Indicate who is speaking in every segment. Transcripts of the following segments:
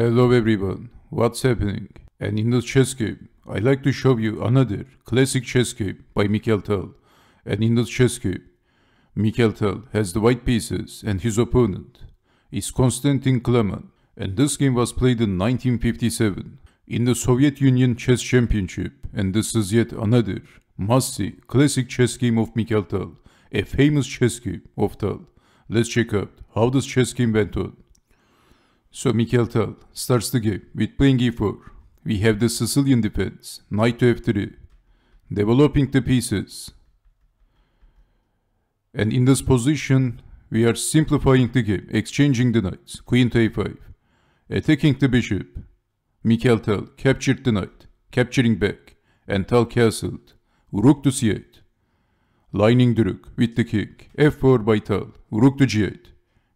Speaker 1: Hello everyone, what's happening? And in the chess game, I like to show you another classic chess game by Mikhail Tal. And in the chess game, Mikhail Tal has the white pieces and his opponent is Konstantin Kleman. And this game was played in 1957 in the Soviet Union Chess Championship. And this is yet another must-see classic chess game of Mikhail Tal, a famous chess game of Tal. Let's check out how this chess game went on. So Tal starts the game with playing e4. We have the Sicilian defense, knight to f3, developing the pieces. And in this position, we are simplifying the game, exchanging the knights, queen to a5, attacking the bishop. Mikhail Tal captured the knight, capturing back, and Tal castled, rook to c8. Lining the rook with the king, f4 by Tal, rook to g8,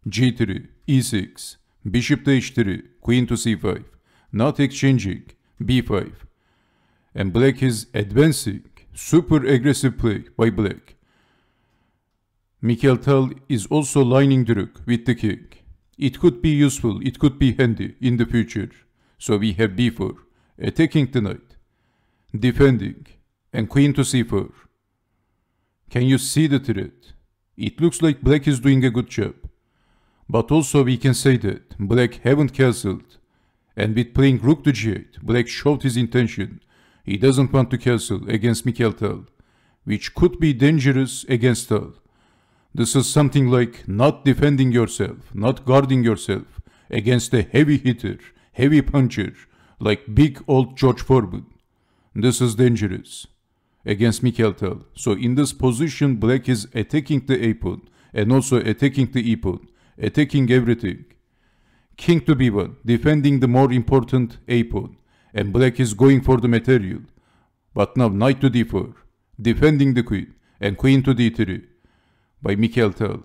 Speaker 1: g3, e6, bishop to h3, queen to c5, not exchanging, b5. And black is advancing, super aggressive play by black. Mikhail Tal is also lining the rook with the king. It could be useful, it could be handy in the future. So we have b4, attacking the knight, defending, and queen to c4. Can you see the threat? It looks like black is doing a good job. But also we can say that black haven't castled. And with playing rook to g8, black showed his intention. He doesn't want to castle against Mikhail Tal, which could be dangerous against Tal. This is something like not defending yourself, not guarding yourself against a heavy hitter, heavy puncher, like big old George Foreman. This is dangerous against Mikhail Tal. So in this position, black is attacking the a-pawn and also attacking the e-pawn attacking uh, everything. King to b1, defending the more important a pawn, and black is going for the material. But now knight to d4, defending the queen, and queen to d3, by Mikhail Tal.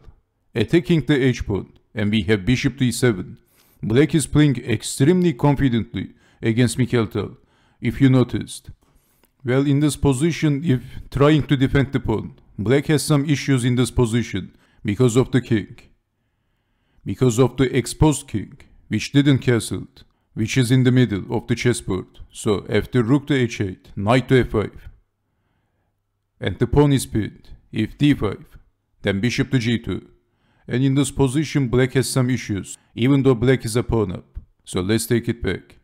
Speaker 1: Attacking uh, the h pawn, and we have bishop to e7. Black is playing extremely confidently against Mikhail Tal, if you noticed. Well, in this position, if trying to defend the pawn, black has some issues in this position because of the king because of the exposed king, which didn't castle it, which is in the middle of the chessboard. So after rook to h8, knight to f5, and the pawn is pinned, if d5, then bishop to g2. And in this position black has some issues, even though black is a pawn up. So let's take it back.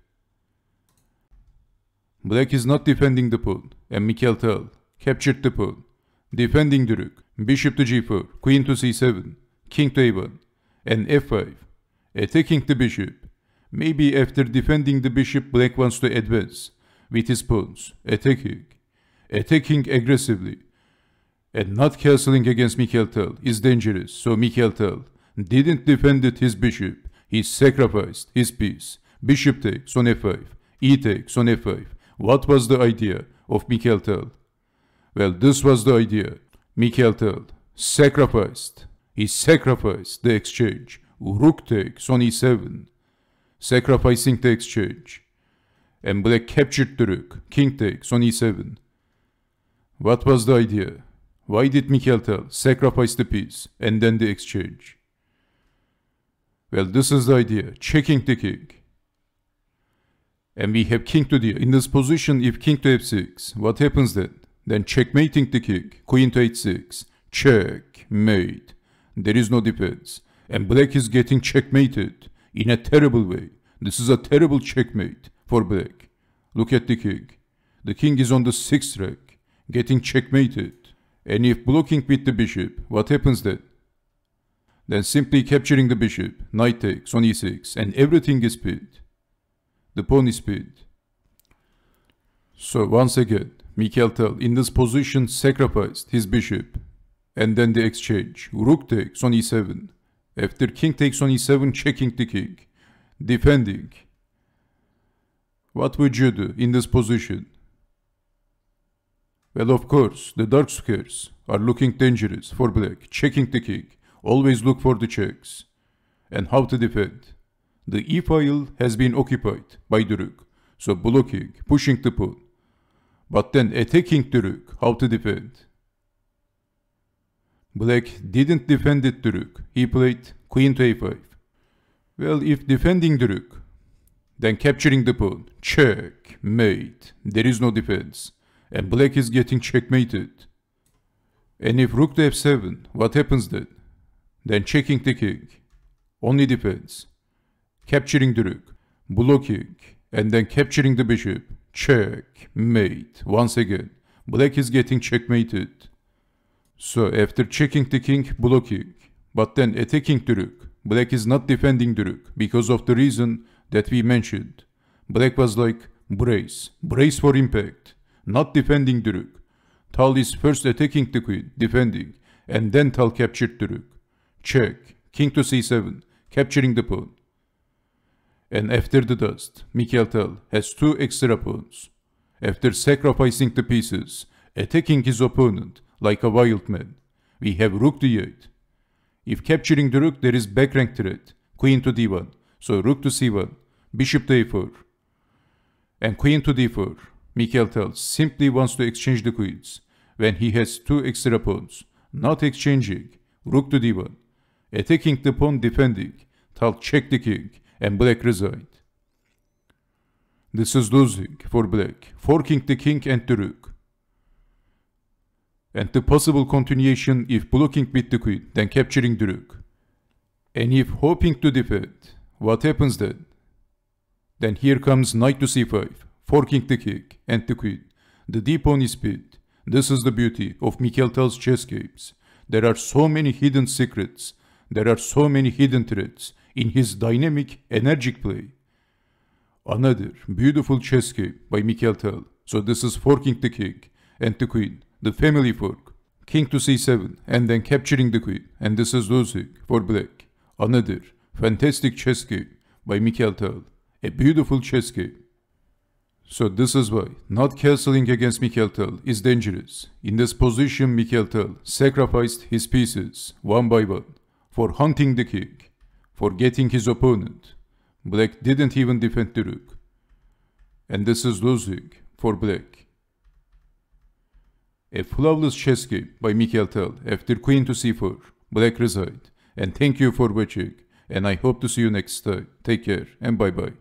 Speaker 1: Black is not defending the pawn, and Mikhail Tal captured the pawn. Defending the rook, bishop to g4, queen to c7, king to a1, and f5, attacking uh, the bishop. Maybe after defending the bishop, black wants to advance, with his pawns, attacking. Attacking aggressively. And not castling against Mikhail Tal is dangerous, so Mikhail Tal didn't defend his bishop. He sacrificed his piece. Bishop takes on f5, e takes on f5. What was the idea of Mikhail Tal? Well, this was the idea. Mikhail Tal sacrificed he sacrificed the exchange. Rook takes on e7. Sacrificing the exchange. And black captured the rook. King takes on e7. What was the idea? Why did Mikhail sacrifice the piece and then the exchange? Well, this is the idea. Checking the king. And we have king to d. In this position, if king to f6, what happens then? Then checkmating the king. Queen to h6. Checkmate. There is no defense. And black is getting checkmated in a terrible way. This is a terrible checkmate for black. Look at the king. The king is on the sixth rack, getting checkmated. And if blocking with the bishop, what happens then? Then simply capturing the bishop, knight takes on e6, and everything is paid. The pawn is paid. So once again, Mikhail Tel in this position sacrificed his bishop and then the exchange. Rook takes on e7. After king takes on e7, checking the king. Defending. What would you do in this position? Well, of course, the dark squares are looking dangerous for black. Checking the king. Always look for the checks. And how to defend. The e-file has been occupied by the rook. So blocking, pushing the pawn. But then attacking the rook, how to defend. Black didn't defend it the rook. He played queen to a5. Well, if defending the rook, then capturing the pawn. Checkmate. There is no defense. And black is getting checkmated. And if rook to f7, what happens then? Then checking the king. Only defense. Capturing the rook. Blocking. And then capturing the bishop. Checkmate. Once again, black is getting checkmated. So after checking the king, blocking, but then attacking the rook, black is not defending the rook because of the reason that we mentioned. Black was like, brace, brace for impact, not defending the rook. Tal is first attacking the queen, defending, and then Tal captured the rook. Check, king to c7, capturing the pawn. And after the dust, Mikhail Tal has two extra pawns. After sacrificing the pieces, attacking his opponent, like a wild man. We have rook d8. If capturing the rook, there is back rank threat. Queen to d1. So rook to c1. Bishop to a4. And queen to d4. Mikhail tells simply wants to exchange the queens when he has two extra pawns. Not exchanging. Rook to d1. Attacking the pawn defending. Tal checked the king and black resigned. This is losing for black, forking the king and the rook and the possible continuation if blocking with the queen, then capturing the rook. And if hoping to defend, what happens then? Then here comes knight to c5, forking the kick and the queen. The d pawn is beat. This is the beauty of Tal's chess games. There are so many hidden secrets. There are so many hidden threats in his dynamic, energetic play. Another beautiful chess game by Mikhail So this is forking the king and the queen the family fork, king to c7 and then capturing the queen and this is losing for black. Another fantastic chess game by Mikhail Tal. A beautiful chess game. So this is why not castling against Mikhail Tal is dangerous. In this position Mikhail Tal sacrificed his pieces one by one for hunting the king, for getting his opponent. Black didn't even defend the rook. And this is losing for black. A flawless chess game by Mikhail Tal after queen to c4, black reside. And thank you for watching, and I hope to see you next time. Take care, and bye bye.